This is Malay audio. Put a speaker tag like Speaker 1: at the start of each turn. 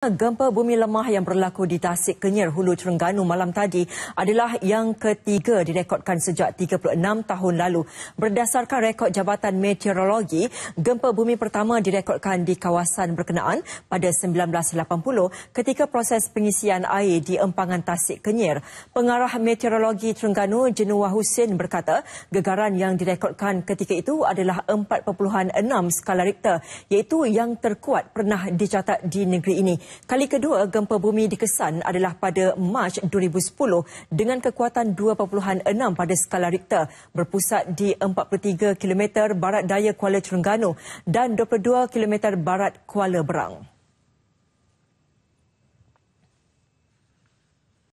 Speaker 1: Gempa bumi lemah yang berlaku di Tasik Kenyir Hulu Terengganu malam tadi adalah yang ketiga direkodkan sejak 36 tahun lalu. Berdasarkan rekod Jabatan Meteorologi, gempa bumi pertama direkodkan di kawasan berkenaan pada 1980 ketika proses pengisian air di empangan Tasik Kenyir. Pengarah Meteorologi Terengganu Jenuah Hussein berkata gegaran yang direkodkan ketika itu adalah 4.6 skala Richter iaitu yang terkuat pernah dicatat di negeri ini. Kali kedua gempa bumi dikesan adalah pada Mac 2010 dengan kekuatan 2.6 pada skala Richter berpusat di 43 km barat daya Kuala Terengganu dan 22 km barat Kuala Berang.